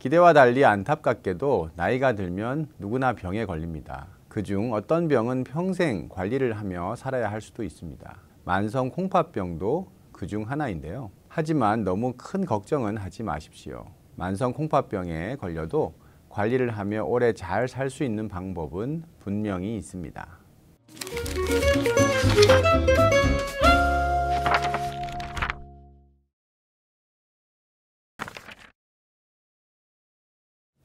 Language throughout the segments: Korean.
기대와 달리 안타깝게도 나이가 들면 누구나 병에 걸립니다. 그중 어떤 병은 평생 관리를 하며 살아야 할 수도 있습니다. 만성 콩팥병도 그중 하나인데요. 하지만 너무 큰 걱정은 하지 마십시오. 만성 콩팥병에 걸려도 관리를 하며 오래 잘 살 수 있는 방법은 분명히 있습니다.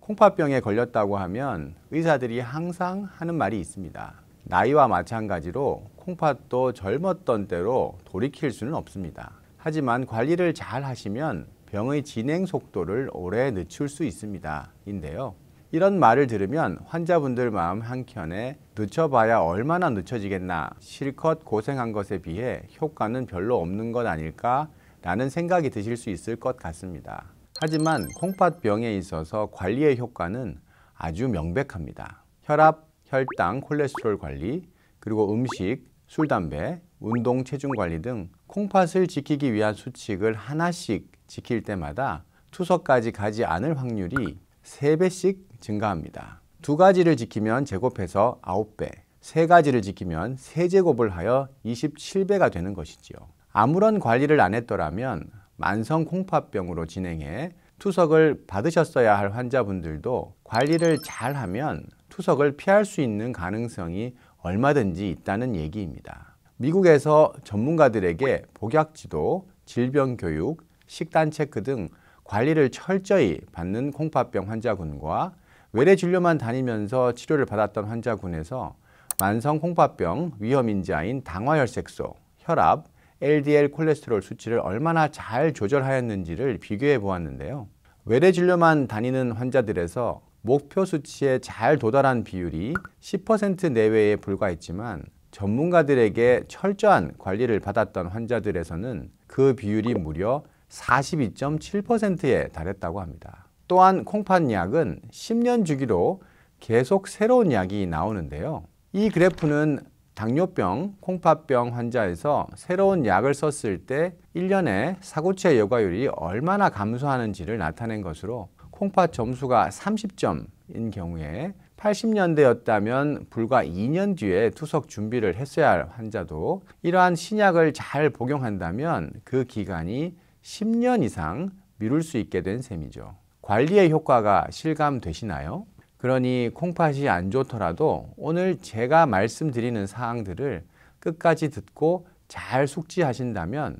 콩팥병에 걸렸다고 하면 의사들이 항상 하는 말이 있습니다. 나이와 마찬가지로 콩팥도 젊었던 때로 돌이킬 수는 없습니다. 하지만 관리를 잘 하시면 병의 진행 속도를 오래 늦출 수 있습니다. 인데요. 이런 말을 들으면 환자분들 마음 한켠에 늦춰봐야 얼마나 늦춰지겠나 실컷 고생한 것에 비해 효과는 별로 없는 것 아닐까 라는 생각이 드실 수 있을 것 같습니다. 하지만 콩팥병에 있어서 관리의 효과는 아주 명백합니다. 혈압, 혈당, 콜레스테롤 관리, 그리고 음식, 술, 담배, 운동, 체중 관리 등 콩팥을 지키기 위한 수칙을 하나씩 지킬 때마다 투석까지 가지 않을 확률이 3배씩 증가합니다. 두 가지를 지키면 제곱해서 9배, 세 가지를 지키면 세제곱을 하여 27배가 되는 것이지요. 아무런 관리를 안 했더라면 만성 콩팥병으로 진행해 투석을 받으셨어야 할 환자분들도 관리를 잘하면 투석을 피할 수 있는 가능성이 얼마든지 있다는 얘기입니다. 미국에서 전문가들에게 복약지도, 질병교육, 식단체크 등 관리를 철저히 받는 콩팥병 환자군과 외래 진료만 다니면서 치료를 받았던 환자군에서 만성 콩팥병 위험 인자인 당화혈색소, 혈압, LDL 콜레스테롤 수치를 얼마나 잘 조절하였는지를 비교해 보았는데요. 외래 진료만 다니는 환자들에서 목표 수치에 잘 도달한 비율이 10% 내외에 불과했지만 전문가들에게 철저한 관리를 받았던 환자들에서는 그 비율이 무려 42.7%에 달했다고 합니다. 또한 콩팥 약은 10년 주기로 계속 새로운 약이 나오는데요. 이 그래프는 당뇨병, 콩팥병 환자에서 새로운 약을 썼을 때 1년에 사고체 여과율이 얼마나 감소하는지를 나타낸 것으로 콩팥 점수가 30점인 경우에 80년대였다면 불과 2년 뒤에 투석 준비를 했어야 할 환자도 이러한 신약을 잘 복용한다면 그 기간이 10년 이상 미룰 수 있게 된 셈이죠. 관리의 효과가 실감되시나요? 그러니 콩팥이 안 좋더라도 오늘 제가 말씀드리는 사항들을 끝까지 듣고 잘 숙지하신다면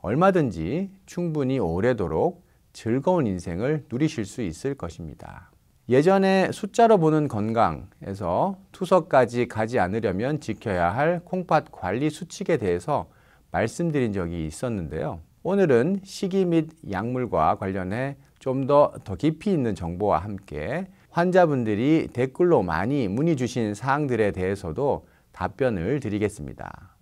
얼마든지 충분히 오래도록 즐거운 인생을 누리실 수 있을 것입니다. 예전에 숫자로 보는 건강에서 투석까지 가지 않으려면 지켜야 할 콩팥 관리 수칙에 대해서 말씀드린 적이 있었는데요. 오늘은 식이 및 약물과 관련해 좀 더더 더 깊이 있는 정보와 함께 환자분들이 댓글로 많이 문의 주신 사항들에 대해서도 답변을 드리겠습니다.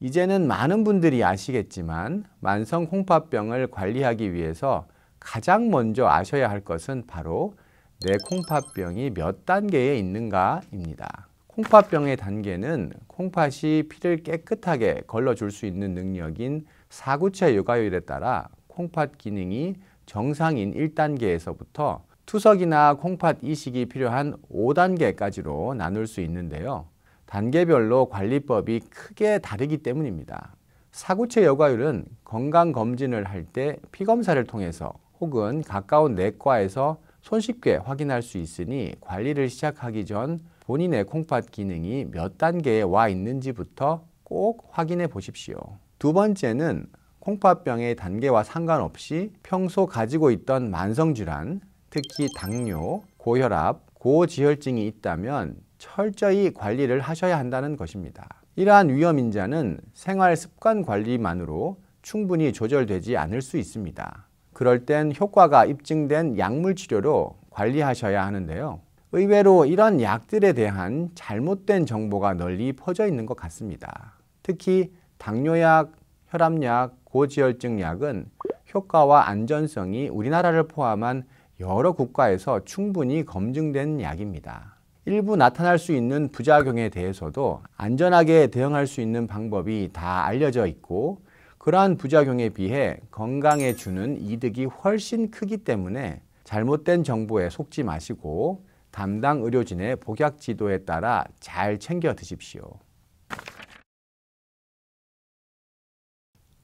이제는 많은 분들이 아시겠지만 만성 콩팥병을 관리하기 위해서 가장 먼저 아셔야 할 것은 바로 내 콩팥병이 몇 단계에 있는가입니다. 콩팥병의 단계는 콩팥이 피를 깨끗하게 걸러줄 수 있는 능력인 사구체 요가율에 따라 콩팥 기능이 정상인 1단계에서부터 투석이나 콩팥 이식이 필요한 5단계까지로 나눌 수 있는데요. 단계별로 관리법이 크게 다르기 때문입니다. 사구체 여과율은 건강검진을 할 때 피검사를 통해서 혹은 가까운 내과에서 손쉽게 확인할 수 있으니 관리를 시작하기 전 본인의 콩팥 기능이 몇 단계에 와 있는지부터 꼭 확인해 보십시오. 두 번째는 홍팥병의 단계와 상관없이 평소 가지고 있던 만성질환, 특히 당뇨, 고혈압, 고지혈증이 있다면 철저히 관리를 하셔야 한다는 것입니다. 이러한 위험인자는 생활 습관 관리만으로 충분히 조절되지 않을 수 있습니다. 그럴 땐 효과가 입증된 약물 치료로 관리하셔야 하는데요. 의외로 이런 약들에 대한 잘못된 정보가 널리 퍼져 있는 것 같습니다. 특히 당뇨약, 혈압약, 고지혈증 약은 효과와 안전성이 우리나라를 포함한 여러 국가에서 충분히 검증된 약입니다. 일부 나타날 수 있는 부작용에 대해서도 안전하게 대응할 수 있는 방법이 다 알려져 있고 그러한 부작용에 비해 건강에 주는 이득이 훨씬 크기 때문에 잘못된 정보에 속지 마시고 담당 의료진의 복약 지도에 따라 잘 챙겨 드십시오.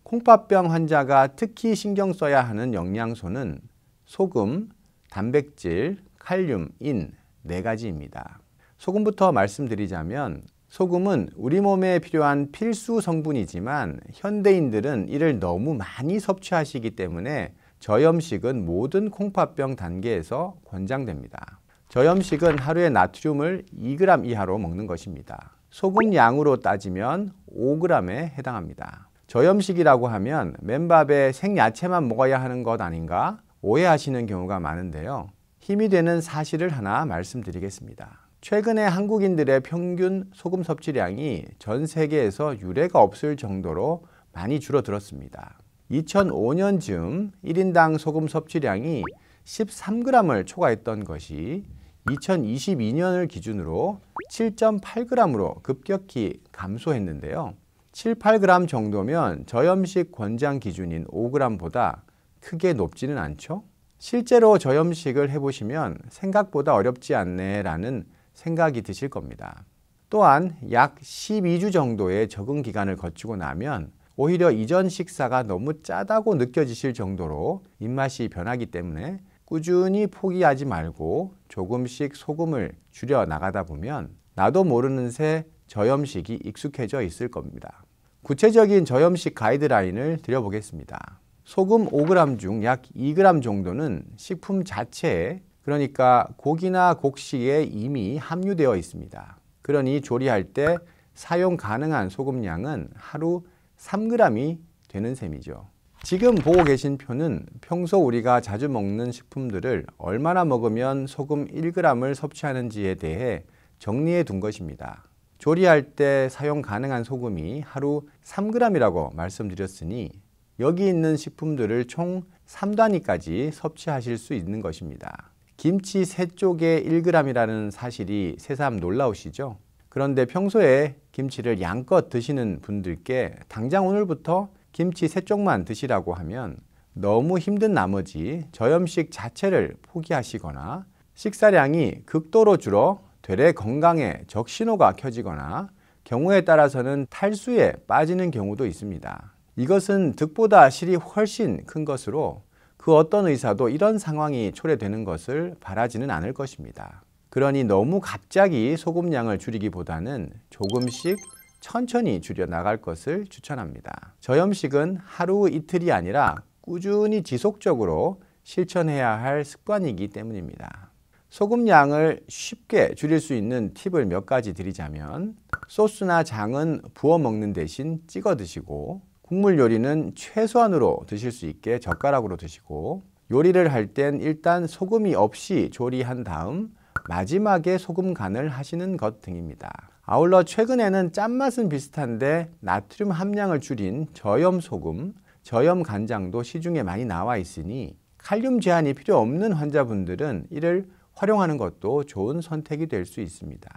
콩팥병 환자가 특히 신경 써야 하는 영양소는 소금, 단백질, 칼륨, 인 네 가지입니다. 소금부터 말씀드리자면 소금은 우리 몸에 필요한 필수 성분이지만 현대인들은 이를 너무 많이 섭취하시기 때문에 저염식은 모든 콩팥병 단계에서 권장됩니다. 저염식은 하루에 나트륨을 2g 이하로 먹는 것입니다. 소금 양으로 따지면 5g에 해당합니다. 저염식이라고 하면 맨밥에 생야채만 먹어야 하는 것 아닌가 오해하시는 경우가 많은데요. 힘이 되는 사실을 하나 말씀드리겠습니다. 최근에 한국인들의 평균 소금 섭취량이 전 세계에서 유례가 없을 정도로 많이 줄어들었습니다. 2 0 0 5년 즈음 1인당 소금 섭취량이 13g을 초과했던 것이 2022년을 기준으로 7.8g으로 급격히 감소했는데요. 7, 8g 정도면 저염식 권장 기준인 5g보다 크게 높지는 않죠? 실제로 저염식을 해보시면 생각보다 어렵지 않네라는 생각이 드실 겁니다. 또한 약 12주 정도의 적응 기간을 거치고 나면 오히려 이전 식사가 너무 짜다고 느껴지실 정도로 입맛이 변하기 때문에 꾸준히 포기하지 말고 조금씩 소금을 줄여 나가다 보면 나도 모르는 새 저염식이 익숙해져 있을 겁니다. 구체적인 저염식 가이드라인을 드려보겠습니다. 소금 5g 중 약 2g 정도는 식품 자체에 그러니까 고기나 곡식에 이미 함유되어 있습니다. 그러니 조리할 때 사용 가능한 소금량은 하루 3g이 되는 셈이죠. 지금 보고 계신 표는 평소 우리가 자주 먹는 식품들을 얼마나 먹으면 소금 1g을 섭취하는지에 대해 정리해 둔 것입니다. 조리할 때 사용 가능한 소금이 하루 3g이라고 말씀드렸으니 여기 있는 식품들을 총 3단위까지 섭취하실 수 있는 것입니다. 김치 3쪽에 1g이라는 사실이 새삼 놀라우시죠? 그런데 평소에 김치를 양껏 드시는 분들께 당장 오늘부터 김치 3쪽만 드시라고 하면 너무 힘든 나머지 저염식 자체를 포기하시거나 식사량이 극도로 줄어 되레 건강에 적신호가 켜지거나 경우에 따라서는 탈수에 빠지는 경우도 있습니다. 이것은 득보다 실이 훨씬 큰 것으로 그 어떤 의사도 이런 상황이 초래되는 것을 바라지는 않을 것입니다. 그러니 너무 갑자기 소금량을 줄이기보다는 조금씩 천천히 줄여나갈 것을 추천합니다. 저염식은 하루 이틀이 아니라 꾸준히 지속적으로 실천해야 할 습관이기 때문입니다. 소금 양을 쉽게 줄일 수 있는 팁을 몇 가지 드리자면 소스나 장은 부어 먹는 대신 찍어 드시고 국물 요리는 최소한으로 드실 수 있게 젓가락으로 드시고 요리를 할 땐 일단 소금이 없이 조리한 다음 마지막에 소금 간을 하시는 것 등입니다. 아울러 최근에는 짠맛은 비슷한데 나트륨 함량을 줄인 저염 소금, 저염 간장도 시중에 많이 나와 있으니 칼륨 제한이 필요 없는 환자분들은 이를 활용하는 것도 좋은 선택이 될 수 있습니다.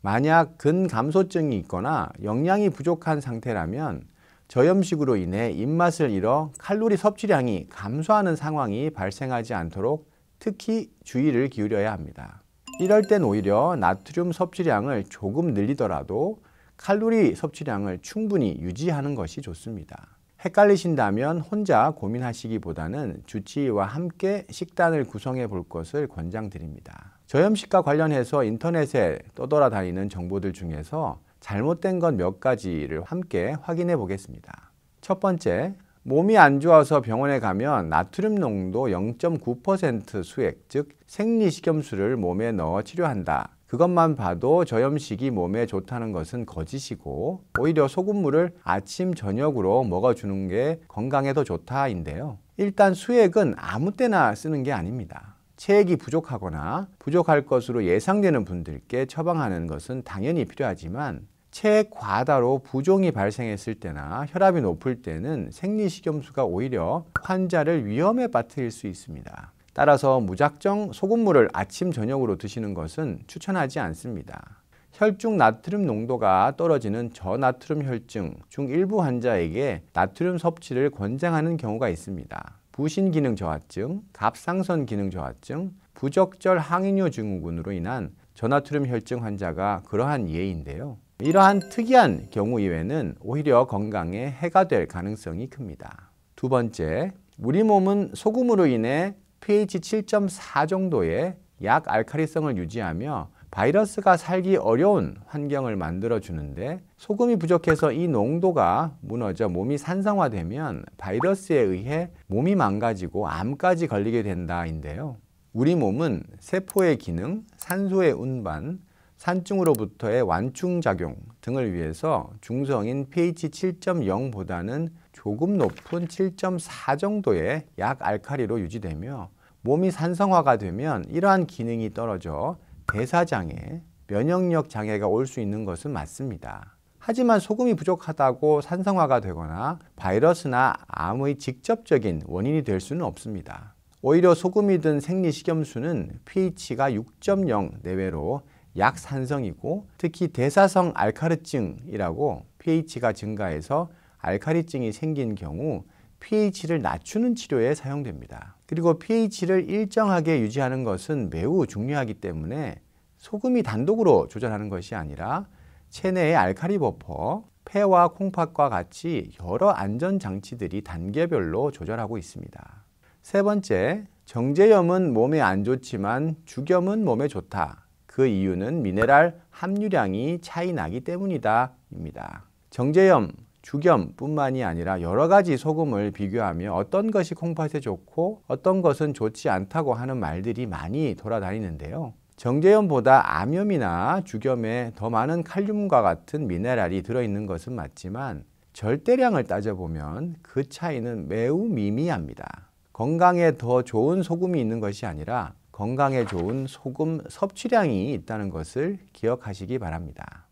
만약 근감소증이 있거나 영양이 부족한 상태라면 저염식으로 인해 입맛을 잃어 칼로리 섭취량이 감소하는 상황이 발생하지 않도록 특히 주의를 기울여야 합니다. 이럴 땐 오히려 나트륨 섭취량을 조금 늘리더라도 칼로리 섭취량을 충분히 유지하는 것이 좋습니다. 헷갈리신다면 혼자 고민하시기보다는 주치의와 함께 식단을 구성해 볼 것을 권장드립니다. 저염식과 관련해서 인터넷에 떠돌아다니는 정보들 중에서 잘못된 것 몇 가지를 함께 확인해 보겠습니다. 첫 번째, 몸이 안 좋아서 병원에 가면 나트륨 농도 0.9% 수액, 즉 생리식염수를 몸에 넣어 치료한다. 그것만 봐도 저염식이 몸에 좋다는 것은 거짓이고 오히려 소금물을 아침 저녁으로 먹어주는 게 건강에 더 좋다인데요. 일단 수액은 아무 때나 쓰는 게 아닙니다. 체액이 부족하거나 부족할 것으로 예상되는 분들께 처방하는 것은 당연히 필요하지만 체과다로 부종이 발생했을 때나 혈압이 높을 때는 생리식염수가 오히려 환자를 위험에 빠뜨릴 수 있습니다. 따라서 무작정 소금물을 아침 저녁으로 드시는 것은 추천하지 않습니다. 혈중 나트륨 농도가 떨어지는 저나트륨 혈증 중 일부 환자에게 나트륨 섭취를 권장하는 경우가 있습니다. 부신기능 저하증, 갑상선 기능 저하증, 부적절 항인뇨 증후군으로 인한 저나트륨 혈증 환자가 그러한 예인데요. 이러한 특이한 경우 이외는 에 오히려 건강에 해가 될 가능성이 큽니다. 두 번째, 우리 몸은 소금으로 인해 pH 7.4 정도의 약 알카리성을 유지하며 바이러스가 살기 어려운 환경을 만들어 주는데 소금이 부족해서 이 농도가 무너져 몸이 산성화되면 바이러스에 의해 몸이 망가지고 암까지 걸리게 된다인데요. 우리 몸은 세포의 기능, 산소의 운반, 산증으로부터의 완충작용 등을 위해서 중성인 pH 7.0보다는 조금 높은 7.4 정도의 약 알칼리로 유지되며 몸이 산성화가 되면 이러한 기능이 떨어져 대사장애, 면역력 장애가 올 수 있는 것은 맞습니다. 하지만 소금이 부족하다고 산성화가 되거나 바이러스나 암의 직접적인 원인이 될 수는 없습니다. 오히려 소금이 든 생리식염수는 pH가 6.0 내외로 약산성이고 특히 대사성 알카르증이라고 pH가 증가해서 알카리증이 생긴 경우 pH를 낮추는 치료에 사용됩니다. 그리고 pH를 일정하게 유지하는 것은 매우 중요하기 때문에 소금이 단독으로 조절하는 것이 아니라 체내의 알카리 버퍼, 폐와 콩팥과 같이 여러 안전장치들이 단계별로 조절하고 있습니다. 세 번째, 정제염은 몸에 안 좋지만 주염은 몸에 좋다. 그 이유는 미네랄 함유량이 차이 나기 때문이다 입니다. 정제염, 주겸뿐만이 아니라 여러 가지 소금을 비교하며 어떤 것이 콩팥에 좋고 어떤 것은 좋지 않다고 하는 말들이 많이 돌아다니는데요. 정제염보다 암염이나 주겸에 더 많은 칼륨과 같은 미네랄이 들어있는 것은 맞지만 절대량을 따져보면 그 차이는 매우 미미합니다. 건강에 더 좋은 소금이 있는 것이 아니라 건강에 좋은 소금 섭취량이 있다는 것을 기억하시기 바랍니다.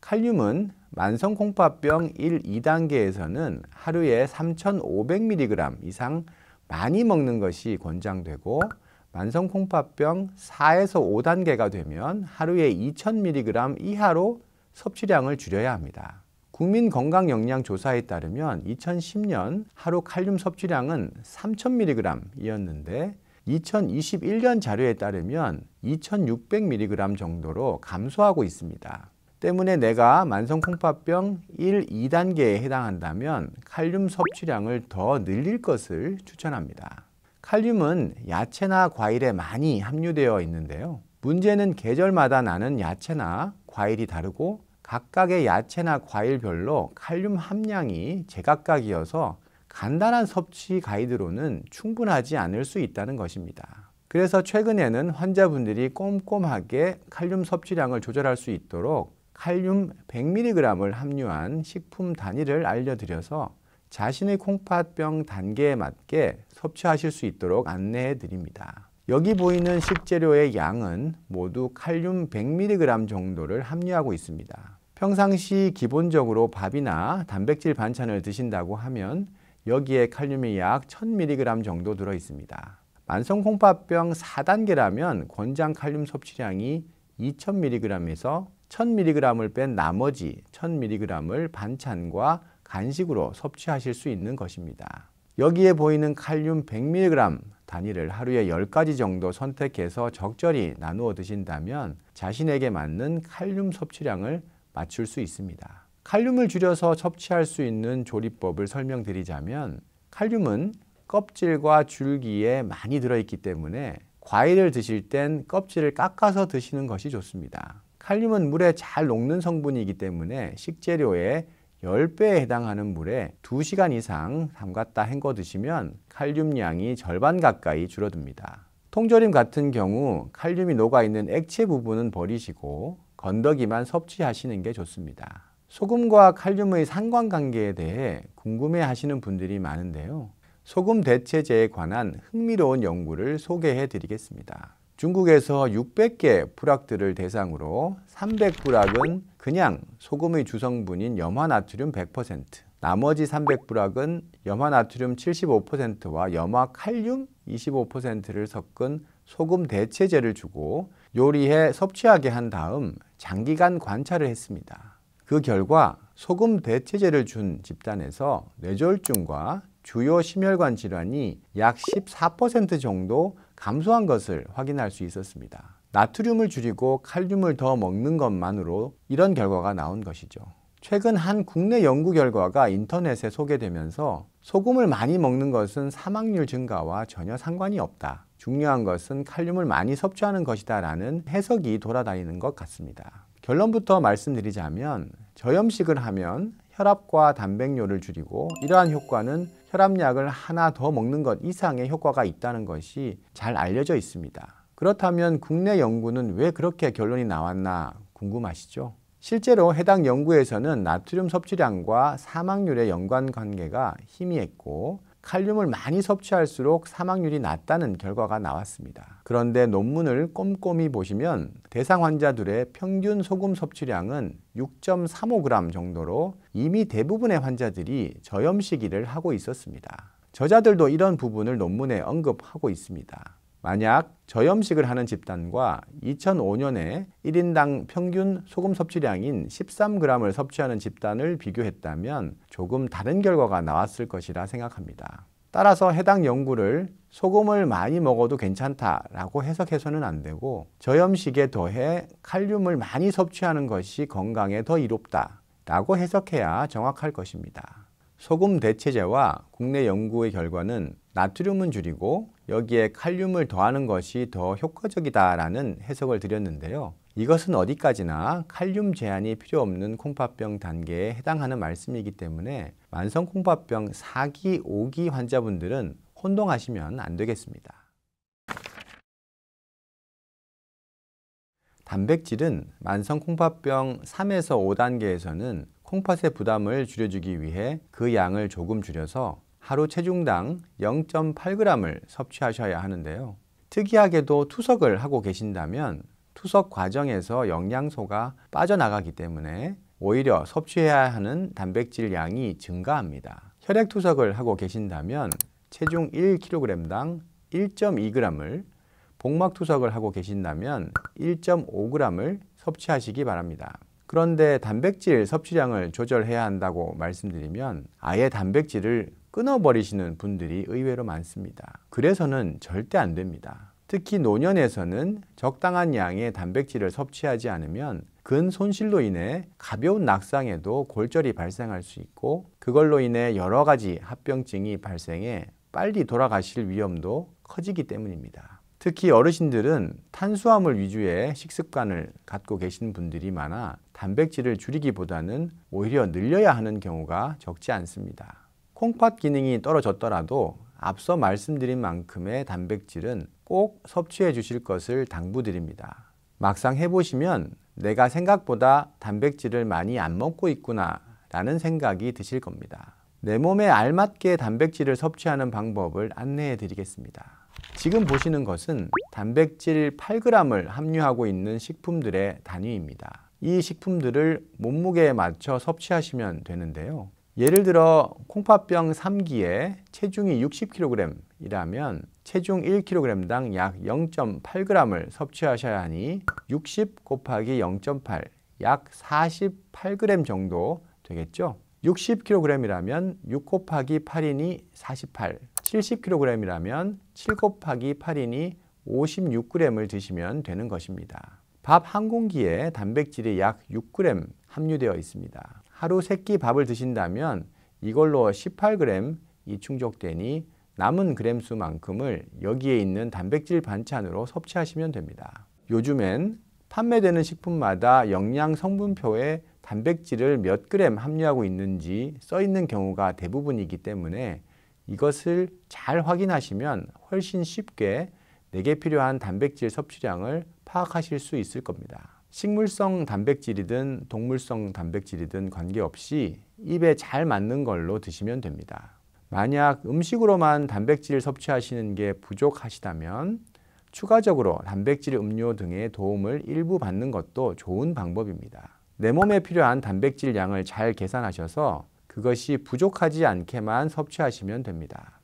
칼륨은 만성콩팥병 1, 2단계에서는 하루에 3,500mg 이상 많이 먹는 것이 권장되고 만성콩팥병 4에서 5단계가 되면 하루에 2,000mg 이하로 섭취량을 줄여야 합니다. 국민 건강 영양 조사에 따르면 2010년 하루 칼륨 섭취량은 3,000mg이었는데 2021년 자료에 따르면 2,600mg 정도로 감소하고 있습니다. 때문에 내가 만성 콩팥병 1, 2단계에 해당한다면 칼륨 섭취량을 더 늘릴 것을 추천합니다. 칼륨은 야채나 과일에 많이 함유되어 있는데요. 문제는 계절마다 나는 야채나 과일이 다르고 각각의 야채나 과일별로 칼륨 함량이 제각각이어서 간단한 섭취 가이드로는 충분하지 않을 수 있다는 것입니다. 그래서 최근에는 환자분들이 꼼꼼하게 칼륨 섭취량을 조절할 수 있도록 칼륨 100mg을 함유한 식품 단위를 알려드려서 자신의 콩팥병 단계에 맞게 섭취하실 수 있도록 안내해 드립니다. 여기 보이는 식재료의 양은 모두 칼륨 100mg 정도를 함유하고 있습니다. 평상시 기본적으로 밥이나 단백질 반찬을 드신다고 하면 여기에 칼륨이 약 1000mg 정도 들어 있습니다. 만성 콩팥병 4단계라면 권장 칼륨 섭취량이 2000mg에서 1000mg을 뺀 나머지 1000mg을 반찬과 간식으로 섭취하실 수 있는 것입니다. 여기에 보이는 칼륨 100mg 단위를 하루에 10가지 정도 선택해서 적절히 나누어 드신다면 자신에게 맞는 칼륨 섭취량을 맞출 수 있습니다. 칼륨을 줄여서 섭취할 수 있는 조리법을 설명드리자면 칼륨은 껍질과 줄기에 많이 들어있기 때문에 과일을 드실 땐 껍질을 깎아서 드시는 것이 좋습니다. 칼륨은 물에 잘 녹는 성분이기 때문에 식재료에 10배에 해당하는 물에 2시간 이상 담갔다 헹궈 드시면 칼륨량이 절반 가까이 줄어듭니다. 통조림 같은 경우 칼륨이 녹아있는 액체 부분은 버리시고 건더기만 섭취하시는 게 좋습니다. 소금과 칼륨의 상관관계에 대해 궁금해 하시는 분들이 많은데요. 소금 대체제에 관한 흥미로운 연구를 소개해 드리겠습니다. 중국에서 600개 불악들을 대상으로 300불악은 그냥 소금의 주성분인 염화나트륨 100%, 나머지 300불악은 염화나트륨 75%와 염화칼륨 25%를 섞은 소금 대체제를 주고 요리해 섭취하게 한 다음 장기간 관찰을 했습니다. 그 결과 소금 대체제를 준 집단에서 뇌졸중과 주요 심혈관 질환이 약 14% 정도 감소한 것을 확인할 수 있었습니다. 나트륨을 줄이고 칼륨을 더 먹는 것만으로 이런 결과가 나온 것이죠. 최근 한 국내 연구 결과가 인터넷에 소개되면서 소금을 많이 먹는 것은 사망률 증가와 전혀 상관이 없다. 중요한 것은 칼륨을 많이 섭취하는 것이다라는 해석이 돌아다니는 것 같습니다. 결론부터 말씀드리자면 저염식을 하면 혈압과 단백뇨를 줄이고 이러한 효과는 혈압약을 하나 더 먹는 것 이상의 효과가 있다는 것이 잘 알려져 있습니다. 그렇다면 국내 연구는 왜 그렇게 결론이 나왔나 궁금하시죠? 실제로 해당 연구에서는 나트륨 섭취량과 사망률의 연관 관계가 희미했고 칼륨을 많이 섭취할수록 사망률이 낮다는 결과가 나왔습니다. 그런데 논문을 꼼꼼히 보시면 대상 환자들의 평균 소금 섭취량은 6.35g 정도로 이미 대부분의 환자들이 저염 식 일을 하고 있었습니다. 저자들도 이런 부분을 논문에 언급하고 있습니다. 만약 저염식을 하는 집단과 2005년에 1인당 평균 소금 섭취량인 13g을 섭취하는 집단을 비교했다면 조금 다른 결과가 나왔을 것이라 생각합니다. 따라서 해당 연구를 소금을 많이 먹어도 괜찮다라고 해석해서는 안 되고 저염식에 더해 칼륨을 많이 섭취하는 것이 건강에 더 이롭다라고 해석해야 정확할 것입니다. 소금 대체제와 국내 연구의 결과는 나트륨은 줄이고 여기에 칼륨을 더하는 것이 더 효과적이다라는 해석을 드렸는데요. 이것은 어디까지나 칼륨 제한이 필요 없는 콩팥병 단계에 해당하는 말씀이기 때문에 만성 콩팥병 4기, 5기 환자분들은 혼동하시면 안 되겠습니다. 단백질은 만성 콩팥병 3에서 5단계에서는 콩팥의 부담을 줄여주기 위해 그 양을 조금 줄여서 하루 체중당 0.8g을 섭취하셔야 하는데요. 특이하게도 투석을 하고 계신다면 투석 과정에서 영양소가 빠져나가기 때문에 오히려 섭취해야 하는 단백질 양이 증가합니다. 혈액 투석을 하고 계신다면 체중 1kg당 1.2g을 복막 투석을 하고 계신다면 1.5g을 섭취하시기 바랍니다. 그런데 단백질 섭취량을 조절해야 한다고 말씀드리면 아예 단백질을 끊어버리시는 분들이 의외로 많습니다. 그래서는 절대 안 됩니다. 특히 노년에서는 적당한 양의 단백질을 섭취하지 않으면 근 손실로 인해 가벼운 낙상에도 골절이 발생할 수 있고 그걸로 인해 여러 가지 합병증이 발생해 빨리 돌아가실 위험도 커지기 때문입니다. 특히 어르신들은 탄수화물 위주의 식습관을 갖고 계신 분들이 많아 단백질을 줄이기보다는 오히려 늘려야 하는 경우가 적지 않습니다. 콩팥 기능이 떨어졌더라도 앞서 말씀드린 만큼의 단백질은 꼭 섭취해 주실 것을 당부드립니다. 막상 해보시면 내가 생각보다 단백질을 많이 안 먹고 있구나 라는 생각이 드실 겁니다. 내 몸에 알맞게 단백질을 섭취하는 방법을 안내해 드리겠습니다. 지금 보시는 것은 단백질 8g을 함유하고 있는 식품들의 단위입니다. 이 식품들을 몸무게에 맞춰 섭취하시면 되는데요. 예를 들어 콩팥병 3기에 체중이 60kg이라면 체중 1kg당 약 0.8g을 섭취하셔야 하니 60 곱하기 0.8, 약 48g 정도 되겠죠? 60kg이라면 6 곱하기 8이니 48, 70kg이라면 7 곱하기 8이니 56g을 드시면 되는 것입니다. 밥 한 공기에 단백질이 약 6g 함유되어 있습니다. 하루 세끼 밥을 드신다면 이걸로 18g 이 충족되니 남은 그램 수만큼을 여기에 있는 단백질 반찬으로 섭취하시면 됩니다. 요즘엔 판매되는 식품마다 영양 성분표에 단백질을 몇 그램 함유하고 있는지 써 있는 경우가 대부분이기 때문에 이것을 잘 확인하시면 훨씬 쉽게 내게 필요한 단백질 섭취량을 파악하실 수 있을 겁니다. 식물성 단백질이든 동물성 단백질이든 관계없이 입에 잘 맞는 걸로 드시면 됩니다. 만약 음식으로만 단백질 섭취하시는 게 부족하시다면 추가적으로 단백질 음료 등의 도움을 일부 받는 것도 좋은 방법입니다. 내 몸에 필요한 단백질 양을 잘 계산하셔서 그것이 부족하지 않게만 섭취하시면 됩니다.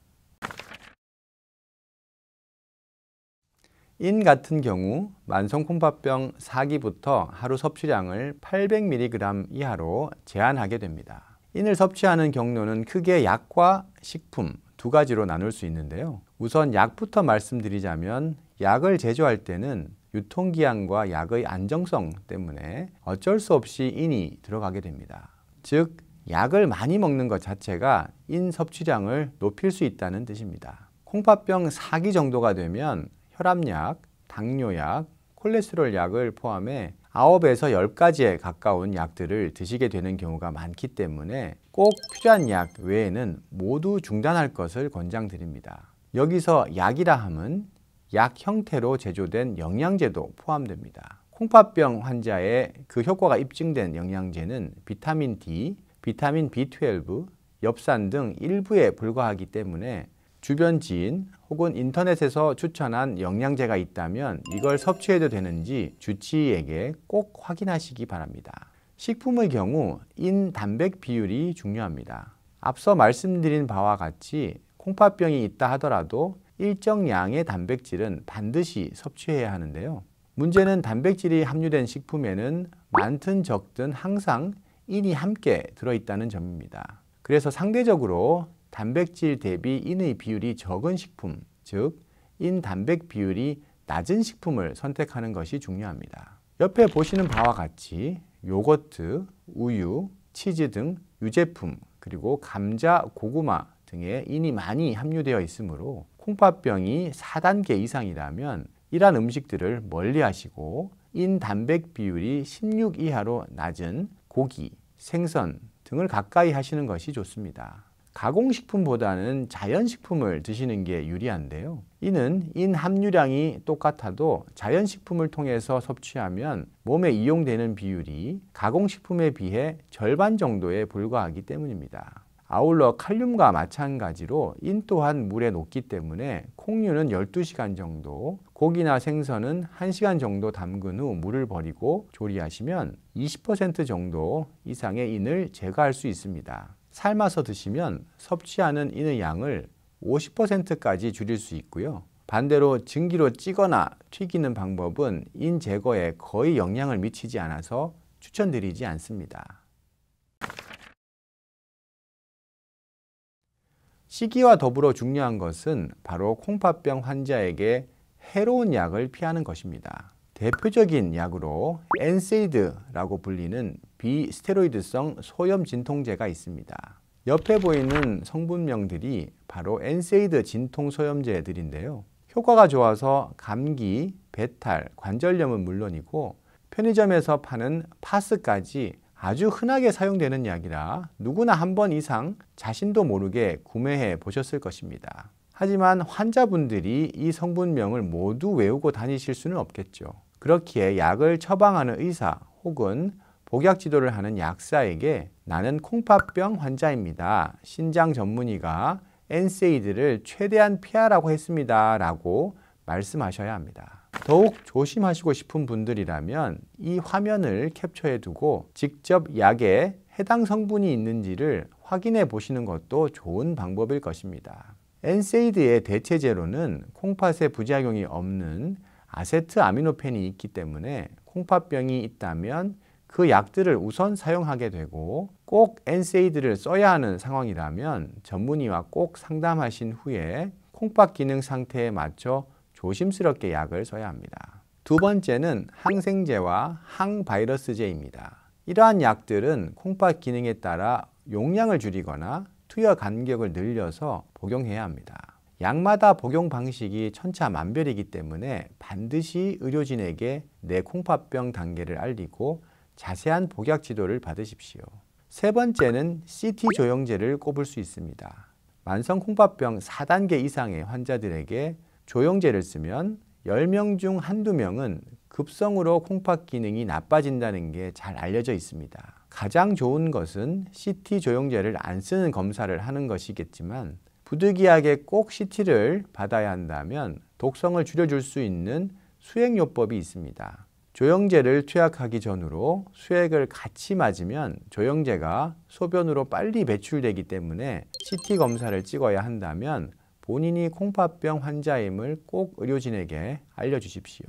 인 같은 경우 만성 콩팥병 4기부터 하루 섭취량을 800mg 이하로 제한하게 됩니다. 인을 섭취하는 경로는 크게 약과 식품 두 가지로 나눌 수 있는데요. 우선 약부터 말씀드리자면 약을 제조할 때는 유통기한과 약의 안정성 때문에 어쩔 수 없이 인이 들어가게 됩니다. 즉, 약을 많이 먹는 것 자체가 인 섭취량을 높일 수 있다는 뜻입니다. 콩팥병 4기 정도가 되면 혈압약, 당뇨약, 콜레스테롤 약을 포함해 9에서 10가지에 가까운 약들을 드시게 되는 경우가 많기 때문에 꼭 필요한 약 외에는 모두 중단할 것을 권장드립니다. 여기서 약이라 함은 약 형태로 제조된 영양제도 포함됩니다. 콩팥병 환자의 그 효과가 입증된 영양제는 비타민 D, 비타민 B12, 엽산 등 일부에 불과하기 때문에 주변 지인 혹은 인터넷에서 추천한 영양제가 있다면 이걸 섭취해도 되는지 주치의에게 꼭 확인하시기 바랍니다. 식품의 경우 인 단백 비율이 중요합니다. 앞서 말씀드린 바와 같이 콩팥병이 있다 하더라도 일정 량의 단백질은 반드시 섭취해야 하는데요. 문제는 단백질이 함유된 식품에는 많든 적든 항상 인이 함께 들어있다는 점입니다. 그래서 상대적으로 단백질 대비 인의 비율이 적은 식품, 즉 인단백 비율이 낮은 식품을 선택하는 것이 중요합니다. 옆에 보시는 바와 같이 요거트, 우유, 치즈 등 유제품, 그리고 감자, 고구마 등에 인이 많이 함유되어 있으므로 콩팥병이 4단계 이상이라면 이러한 음식들을 멀리하시고 인단백 비율이 16 이하로 낮은 고기, 생선 등을 가까이 하시는 것이 좋습니다. 가공식품보다는 자연식품을 드시는 게 유리한데요. 이는 인 함유량이 똑같아도 자연식품을 통해서 섭취하면 몸에 이용되는 비율이 가공식품에 비해 절반 정도에 불과하기 때문입니다. 아울러 칼륨과 마찬가지로 인 또한 물에 녹기 때문에 콩류는 12시간 정도, 고기나 생선은 1시간 정도 담근 후 물을 버리고 조리하시면 20% 정도 이상의 인을 제거할 수 있습니다. 삶아서 드시면 섭취하는 인의 양을 50%까지 줄일 수 있고요. 반대로 증기로 찌거나 튀기는 방법은 인 제거에 거의 영향을 미치지 않아서 추천드리지 않습니다. 시기와 더불어 중요한 것은 바로 콩팥병 환자에게 해로운 약을 피하는 것입니다. 대표적인 약으로 엔세이드라고 불리는 비스테로이드성 소염 진통제가 있습니다. 옆에 보이는 성분명들이 바로 엔세이드 진통 소염제들인데요. 효과가 좋아서 감기, 배탈, 관절염은 물론이고 편의점에서 파는 파스까지 아주 흔하게 사용되는 약이라 누구나 한 번 이상 자신도 모르게 구매해 보셨을 것입니다. 하지만 환자분들이 이 성분명을 모두 외우고 다니실 수는 없겠죠. 그렇기에 약을 처방하는 의사 혹은 복약 지도를 하는 약사에게 나는 콩팥병 환자입니다. 신장 전문의가 엔세이드를 최대한 피하라고 했습니다. 라고 말씀하셔야 합니다. 더욱 조심하시고 싶은 분들이라면 이 화면을 캡처해 두고 직접 약에 해당 성분이 있는지를 확인해 보시는 것도 좋은 방법일 것입니다. 엔세이드의 대체제로는 콩팥에 부작용이 없는 아세트 아미노펜이 있기 때문에 콩팥병이 있다면 그 약들을 우선 사용하게 되고 꼭 NSAID를 써야 하는 상황이라면 전문의와 꼭 상담하신 후에 콩팥 기능 상태에 맞춰 조심스럽게 약을 써야 합니다. 두 번째는 항생제와 항바이러스제입니다. 이러한 약들은 콩팥 기능에 따라 용량을 줄이거나 투여 간격을 늘려서 복용해야 합니다. 약마다 복용 방식이 천차만별이기 때문에 반드시 의료진에게 내 콩팥병 단계를 알리고 자세한 복약 지도를 받으십시오. 세 번째는 CT 조영제를 꼽을 수 있습니다. 만성 콩팥병 4단계 이상의 환자들에게 조영제를 쓰면 10명 중 한두 명은 급성으로 콩팥 기능이 나빠진다는 게 잘 알려져 있습니다. 가장 좋은 것은 CT 조영제를 안 쓰는 검사를 하는 것이겠지만 부득이하게 꼭 CT를 받아야 한다면 독성을 줄여줄 수 있는 수액요법이 있습니다. 조영제를 투약하기 전으로 수액을 같이 맞으면 조영제가 소변으로 빨리 배출되기 때문에 CT 검사를 찍어야 한다면 본인이 콩팥병 환자임을 꼭 의료진에게 알려주십시오.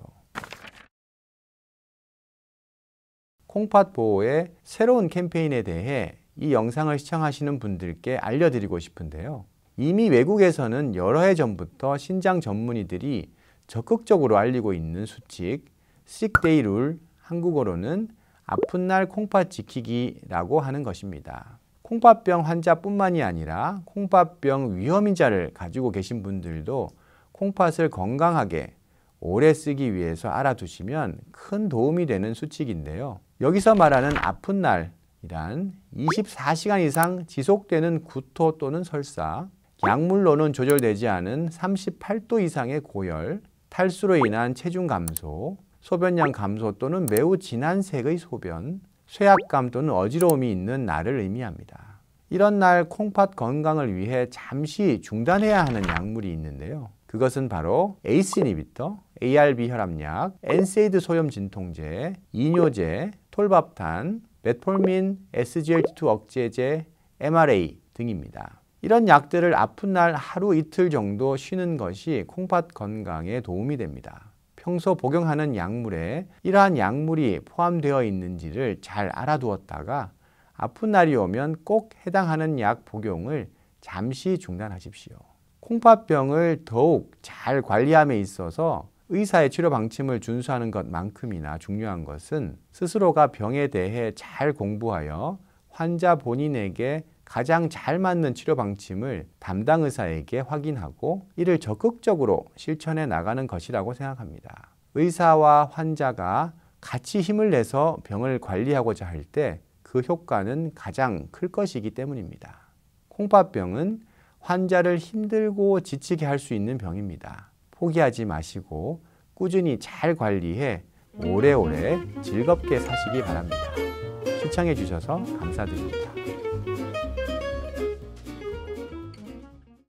콩팥 보호의 새로운 캠페인에 대해 이 영상을 시청하시는 분들께 알려드리고 싶은데요. 이미 외국에서는 여러 해 전부터 신장 전문의들이 적극적으로 알리고 있는 수칙 s 데이룰 한국어로는 아픈 날 콩팥 지키기라고 하는 것입니다. 콩팥병 환자뿐만이 아니라 콩팥병 위험인자를 가지고 계신 분들도 콩팥을 건강하게 오래 쓰기 위해서 알아두시면 큰 도움이 되는 수칙인데요. 여기서 말하는 아픈 날이란 24시간 이상 지속되는 구토 또는 설사, 약물로는 조절되지 않은 38도 이상의 고열, 탈수로 인한 체중 감소, 소변량 감소 또는 매우 진한 색의 소변, 쇠약감 또는 어지러움이 있는 날을 의미합니다. 이런 날 콩팥 건강을 위해 잠시 중단해야 하는 약물이 있는데요. 그것은 바로 ACE 이니비터, ARB 혈압약, NSAID 소염 진통제, 이뇨제, 톨밥탄, 메폴민, SGLT2 억제제, MRA 등입니다. 이런 약들을 아픈 날 하루 이틀 정도 쉬는 것이 콩팥 건강에 도움이 됩니다. 평소 복용하는 약물에 이러한 약물이 포함되어 있는지를 잘 알아두었다가 아픈 날이 오면 꼭 해당하는 약 복용을 잠시 중단하십시오. 콩팥병을 더욱 잘 관리함에 있어서 의사의 치료 방침을 준수하는 것만큼이나 중요한 것은 스스로가 병에 대해 잘 공부하여 환자 본인에게 가장 잘 맞는 치료 방침을 담당 의사에게 확인하고 이를 적극적으로 실천해 나가는 것이라고 생각합니다. 의사와 환자가 같이 힘을 내서 병을 관리하고자 할 때 그 효과는 가장 클 것이기 때문입니다. 콩팥병은 환자를 힘들고 지치게 할 수 있는 병입니다. 포기하지 마시고 꾸준히 잘 관리해 오래오래 즐겁게 사시기 바랍니다. 시청해 주셔서 감사드립니다.